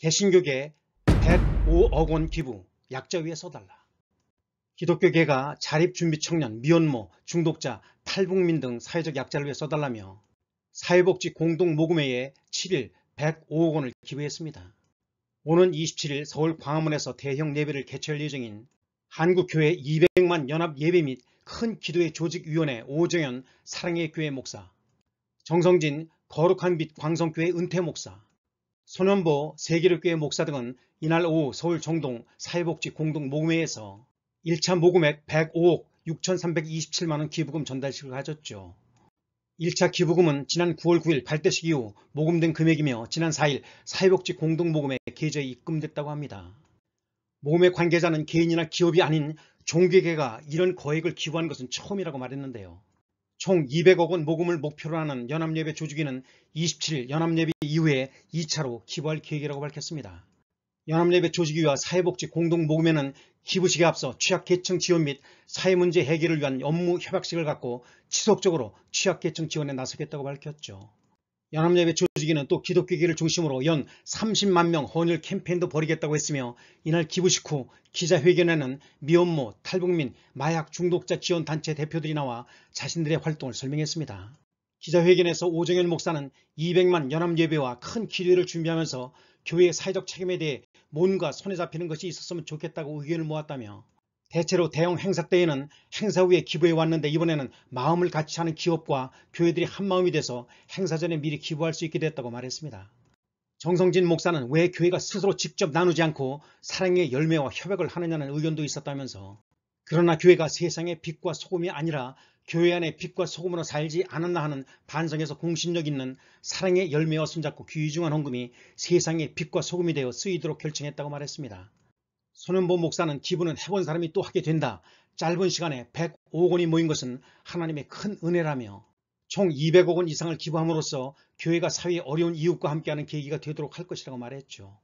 개신교계 105억 원 기부 약자 위에 써달라. 기독교계가 자립준비 청년, 미혼모, 중독자, 탈북민 등 사회적 약자를 위해 써달라며 사회복지 공동모금회에 7일 105억 원을 기부했습니다. 오는 27일 서울 광화문에서 대형 예배를 개최할 예정인 한국교회 200만 연합 예배 및 큰 기도의 조직위원회 오정현 사랑의 교회 목사, 정성진 거룩한 빛 광성교회 은퇴 목사, 손원보 세계력교회 목사 등은 이날 오후 서울 정동 사회복지 공동 모금회에서 1차 모금액 105억 6,327만원 기부금 전달식을 가졌죠. 1차 기부금은 지난 9월 9일 발대식 이후 모금된 금액이며 지난 4일 사회복지 공동모금에 계좌에 입금됐다고 합니다. 모금의 관계자는 개인이나 기업이 아닌 종교계가 이런 거액을 기부한 것은 처음이라고 말했는데요. 총 200억 원 모금을 목표로 하는 연합예배 조직위는 27일 연합예배 이후에 2차로 기부할 계획이라고 밝혔습니다. 연합예배 조직위와 사회복지 공동모금회는 기부식에 앞서 취약계층 지원 및 사회문제 해결을 위한 업무 협약식을 갖고 지속적으로 취약계층 지원에 나서겠다고 밝혔죠. 연합예배 조직위는 또 기독교계를 중심으로 연 30만 명 헌혈 캠페인도 벌이겠다고 했으며 이날 기부식 후 기자회견에는 미혼모, 탈북민, 마약 중독자 지원단체 대표들이 나와 자신들의 활동을 설명했습니다. 기자회견에서 오정현 목사는 200만 연합예배와 큰 기도회를 준비하면서 교회의 사회적 책임에 대해 뭔가 손에 잡히는 것이 있었으면 좋겠다고 의견을 모았다며 대체로 대형 행사 때에는 행사 후에 기부해 왔는데 이번에는 마음을 같이 하는 기업과 교회들이 한마음이 돼서 행사 전에 미리 기부할 수 있게 됐다고 말했습니다. 정성진 목사는 왜 교회가 스스로 직접 나누지 않고 사랑의 열매와 협약을 하느냐는 의견도 있었다면서 그러나 교회가 세상의 빛과 소금이 아니라 교회 안에 빛과 소금으로 살지 않았나 하는 반성에서 공신력 있는 사랑의 열매와 손잡고 귀중한 헌금이 세상의 빛과 소금이 되어 쓰이도록 결정했다고 말했습니다. 손은보 목사는 기부는 해본 사람이 또 하게 된다. 짧은 시간에 105억 원이 모인 것은 하나님의 큰 은혜라며 총 200억 원 이상을 기부함으로써 교회가 사회의 어려운 이웃과 함께하는 계기가 되도록 할 것이라고 말했죠.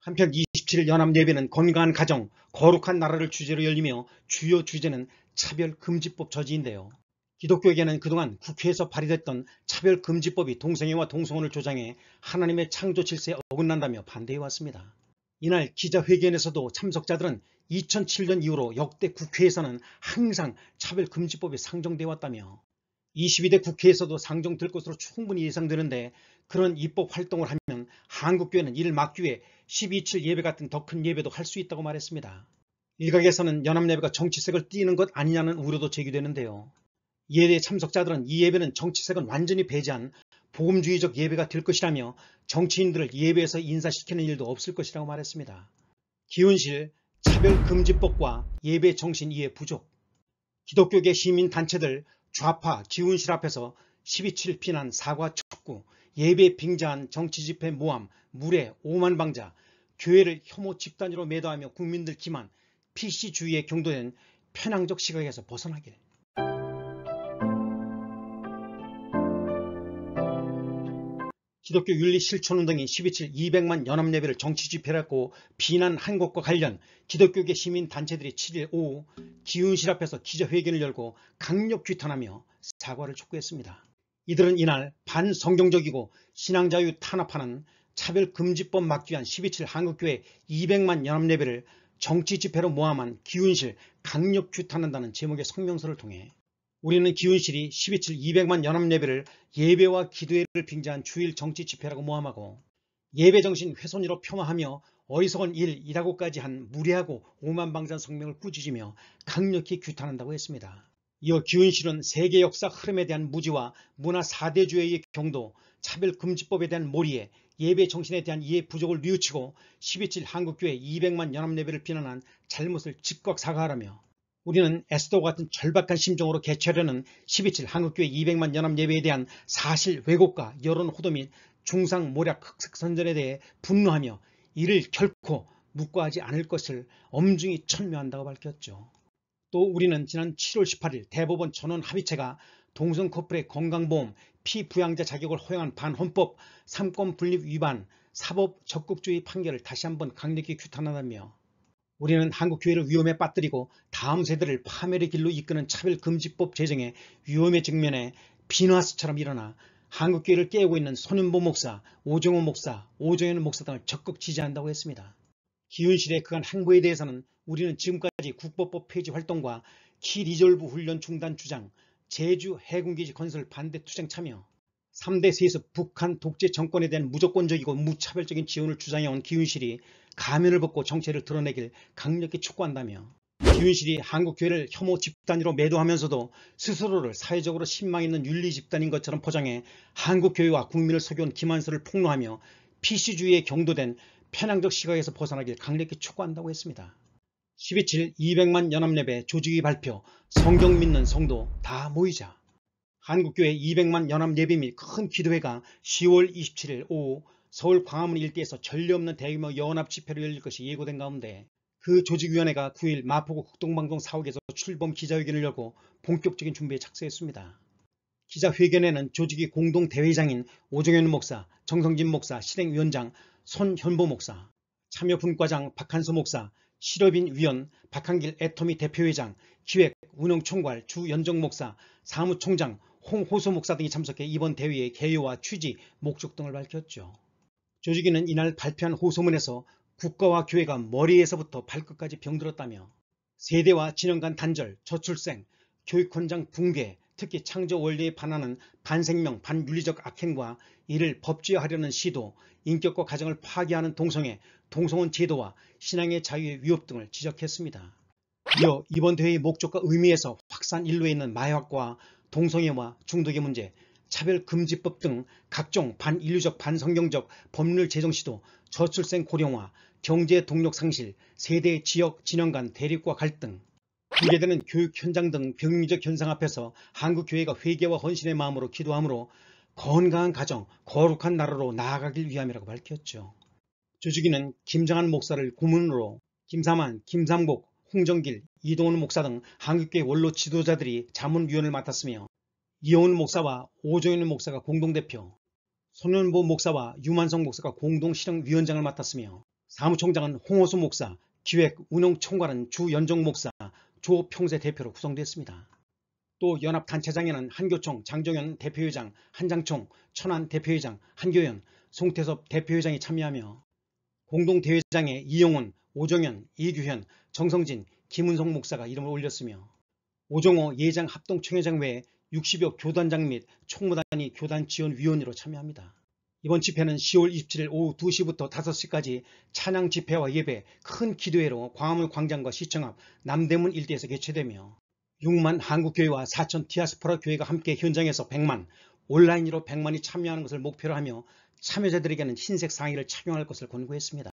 한편 27일 연합예배는 건강한 가정, 거룩한 나라를 주제로 열리며 주요 주제는 차별금지법 저지인데요. 기독교에게는 그동안 국회에서 발의됐던 차별금지법이 동성애와 동성혼을 조장해 하나님의 창조 질서에 어긋난다며 반대해왔습니다. 이날 기자회견에서도 참석자들은 2007년 이후로 역대 국회에서는 항상 차별금지법이 상정돼 왔다며 22대 국회에서도 상정될 것으로 충분히 예상되는데 그런 입법 활동을 하면 한국교회는 이를 막기 위해 12.7 예배 같은 더 큰 예배도 할 수 있다고 말했습니다. 일각에서는 연합예배가 정치색을 띠는 것 아니냐는 우려도 제기되는데요. 예배 참석자들은 이 예배는 정치색은 완전히 배제한 복음주의적 예배가 될 것이라며 정치인들을 예배에서 인사시키는 일도 없을 것이라고 말했습니다. 기운실, 차별금지법과 예배정신 이해 부족, 기독교계 시민단체들 좌파 기운실 앞에서 12.7 피난 사과 촉구, 예배 빙자한 정치집회 모함, 무례, 오만방자, 교회를 혐오 집단으로 매도하며 국민들 기만, PC주의에 경도된 편향적 시각에서 벗어나길. 기독교 윤리 실천운동인 12.7 200만 연합예배를 정치집회라고 비난한 것과 관련 기독교계 시민단체들이 7일 오후 기운실 앞에서 기자회견을 열고 강력 규탄하며 사과를 촉구했습니다. 이들은 이날 반성경적이고 신앙자유 탄압하는 차별금지법 막기 위한 12.7 한국교회 200만 연합예배를 정치집회로 모함한 기운실 강력 규탄한다는 제목의 성명서를 통해 우리는 기운실이 12칠 200만 연합예배를 예배와 기도회를 빙자한 주일 정치 집회라고 모함하고 예배정신 훼손으로 폄하하며 어리석은 일이라고까지 한 무례하고 오만방산 성명을 꾸짖으며 강력히 규탄한다고 했습니다. 이어 기운실은 세계 역사 흐름에 대한 무지와 문화 4대주의의 경도, 차별금지법에 대한 몰이에 예배 정신에 대한 이해 부족을 뉘우치고 12.7 한국교회 200만 연합예배를 비난한 잘못을 즉각 사과하라며 우리는 에스더 같은 절박한 심정으로 개최하려는 12.7 한국교회 200만 연합 예배에 대한 사실 왜곡과 여론 호도 및 중상 모략 흑색 선전에 대해 분노하며 이를 결코 묵과하지 않을 것을 엄중히 천명한다고 밝혔죠. 또 우리는 지난 7월 18일 대법원 전원 합의체가 동성 커플의 건강보험, 피부양자 자격을 허용한 반헌법, 삼권 분립 위반, 사법 적극주의 판결을 다시 한번 강력히 규탄하다며 우리는 한국교회를 위험에 빠뜨리고 다음 세대를 파멸의 길로 이끄는 차별금지법 제정에 위험의 직면에 비나스처럼 누 일어나 한국교회를 깨우고 있는 손윤보 목사, 오정호 목사, 오정현 목사 등을 적극 지지한다고 했습니다. 기윤실의 그간 행보에 대해서는 우리는 지금까지 국법법 폐지 활동과 키 리졸브 훈련 중단 주장, 제주 해군기지 건설 반대 투쟁 참여, 3대 세에서 북한 독재 정권에 대한 무조건적이고 무차별적인 지원을 주장해온 기윤실이 가면을 벗고 정체를 드러내길 강력히 촉구한다며 김윤실이 한국교회를 혐오 집단으로 매도하면서도 스스로를 사회적으로 신망있는 윤리 집단인 것처럼 포장해 한국교회와 국민을 속여온 김한서를 폭로하며 PC주의에 경도된 편향적 시각에서 벗어나길 강력히 촉구한다고 했습니다. 12칠 200만 연합예배 조직위 발표 성경 믿는 성도 다 모이자 한국교회 200만 연합예비및큰 기도회가 10월 27일 오후 서울 광화문 일대에서 전례 없는 대규모 연합 집회를 열릴 것이 예고된 가운데 그 조직위원회가 9일 마포구 국동방송 사옥에서 출범 기자회견을 열고 본격적인 준비에 착수했습니다. 기자회견에는 조직위 공동대회장인 오정현 목사, 정성진 목사, 실행위원장, 손현보 목사, 참여분과장 박한수 목사, 실업인 위원, 박한길 애터미 대표회장, 기획, 운영총괄, 주연정 목사, 사무총장, 홍호소 목사 등이 참석해 이번 대회의 개요와 취지, 목적 등을 밝혔죠. 조직위는 이날 발표한 호소문에서 국가와 교회가 머리에서부터 발끝까지 병들었다며 세대와 진영 간 단절, 저출생, 교육 현장 붕괴, 특히 창조 원리에 반하는 반생명, 반윤리적 악행과 이를 법제화하려는 시도, 인격과 가정을 파괴하는 동성애, 동성혼 제도와 신앙의 자유의 위협 등을 지적했습니다. 이어 이번 대회의 목적과 의미에서 확산 일로에 있는 마약과 동성애와 중독의 문제, 차별금지법 등 각종 반인류적 반성경적 법률 제정 시도, 저출생 고령화, 경제 동력 상실, 세대 지역 진영 간 대립과 갈등, 이괴되는 교육 현장 등 병리적 현상 앞에서 한국교회가 회개와 헌신의 마음으로 기도함으로 건강한 가정, 거룩한 나라로 나아가길 위함이라고 밝혔죠. 주주기는 김정한 목사를 고문으로 김사만, 김삼복, 홍정길, 이동훈 목사 등 한국교회 원로 지도자들이 자문위원을 맡았으며 이영훈 목사와 오정윤 목사가 공동대표, 손윤보 목사와 유만성 목사가 공동실행위원장을 맡았으며 사무총장은 홍호수 목사, 기획, 운영 총괄은 주연정 목사, 조평세 대표로 구성됐습니다. 또 연합단체장에는 한교총, 장정현 대표회장, 한장총, 천안 대표회장, 한교연 송태섭 대표회장이 참여하며 공동대회장에 이영훈, 오정현, 이규현, 정성진, 김은성 목사가 이름을 올렸으며 오정호 예장 합동총회장 외에 60여 교단장 및 총무단이 교단지원위원회로 참여합니다. 이번 집회는 10월 27일 오후 2시부터 5시까지 찬양 집회와 예배, 큰 기도회로 광화문 광장과 시청 앞 남대문 일대에서 개최되며 6만 한국교회와 4천 디아스포라 교회가 함께 현장에서 100만, 온라인으로 100만이 참여하는 것을 목표로 하며 참여자들에게는 흰색 상의를 착용할 것을 권고했습니다.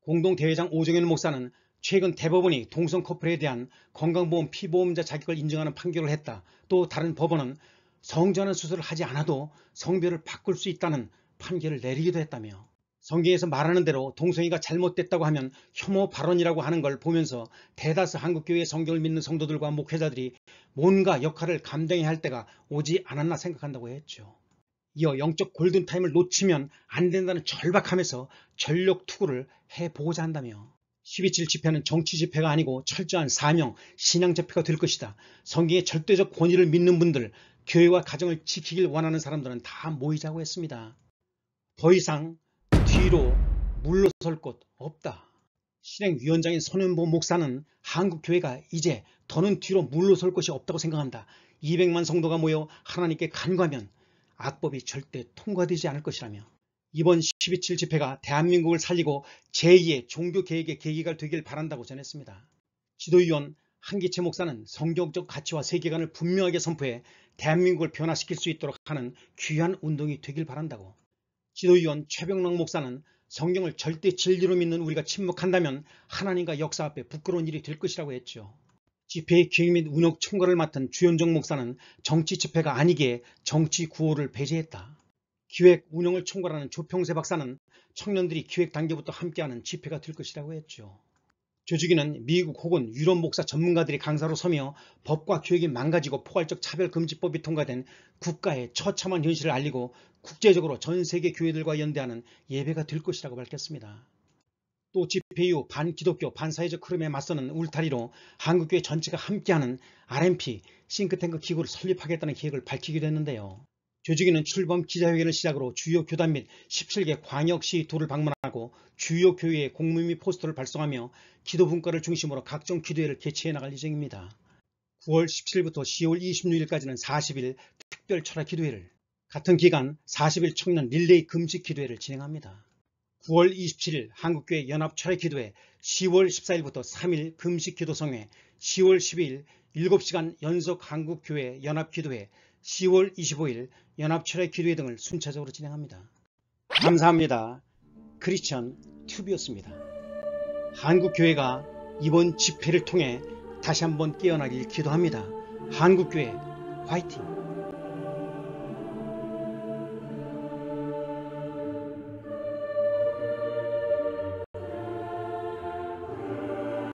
공동대회장 오정현 목사는 최근 대법원이 동성 커플에 대한 건강보험 피보험자 자격을 인정하는 판결을 했다. 또 다른 법원은 성전환 수술을 하지 않아도 성별을 바꿀 수 있다는 판결을 내리기도 했다며 성경에서 말하는 대로 동성애가 잘못됐다고 하면 혐오 발언이라고 하는 걸 보면서 대다수 한국교회 성경을 믿는 성도들과 목회자들이 뭔가 역할을 감당해야 할 때가 오지 않았나 생각한다고 했죠. 이어 영적 골든타임을 놓치면 안 된다는 절박함에서 전력 투구를 해보고자 한다며 12.7 집회는 정치 집회가 아니고 철저한 사명, 신앙 집회가 될 것이다. 성경의 절대적 권위를 믿는 분들, 교회와 가정을 지키길 원하는 사람들은 다 모이자고 했습니다. 더 이상 뒤로 물러설 곳 없다. 실행위원장인 손현보 목사는 한국교회가 이제 더는 뒤로 물러설 곳이 없다고 생각한다. 200만 성도가 모여 하나님께 간과하면 악법이 절대 통과되지 않을 것이라며 이번 12.7 집회가 대한민국을 살리고 제2의 종교개혁의 계기가 되길 바란다고 전했습니다. 지도위원 한기채 목사는 성경적 가치와 세계관을 분명하게 선포해 대한민국을 변화시킬 수 있도록 하는 귀한 운동이 되길 바란다고 지도위원 최병락 목사는 성경을 절대 진리로 믿는 우리가 침묵한다면 하나님과 역사 앞에 부끄러운 일이 될 것이라고 했죠. 집회의 기획 및 운영 총괄을 맡은 주현정 목사는 정치 집회가 아니기에 정치 구호를 배제했다. 기획 운영을 총괄하는 조평세 박사는 청년들이 기획 단계부터 함께하는 집회가 될 것이라고 했죠. 조직위는 미국 혹은 유럽 목사 전문가들이 강사로 서며 법과 교육이 망가지고 포괄적 차별금지법이 통과된 국가의 처참한 현실을 알리고 국제적으로 전 세계 교회들과 연대하는 예배가 될 것이라고 밝혔습니다. 또 집회 이후 반기독교 반사회적 흐름에 맞서는 울타리로 한국교회 전체가 함께하는 RMP 싱크탱크 기구를 설립하겠다는 계획을 밝히기도 했는데요. 교직기는 출범 기자회견을 시작으로 주요 교단 및 17개 광역시 도를 방문하고 주요 교회의 공문 및 포스터를 발송하며 기도 분과를 중심으로 각종 기도회를 개최해 나갈 예정입니다. 9월 17일부터 10월 26일까지는 40일 특별 철학 기도회를 같은 기간 40일 청년 릴레이 금식 기도회를 진행합니다. 9월 27일 한국교회 연합 철학 기도회 10월 14일부터 3일 금식 기도성회 10월 12일 7시간 연속 한국교회 연합 기도회 10월 25일 연합철회 기도회 등을 순차적으로 진행합니다. 감사합니다. 크리스천 튜브였습니다. 한국교회가 이번 집회를 통해 다시 한번 깨어나길 기도합니다. 한국교회 화이팅!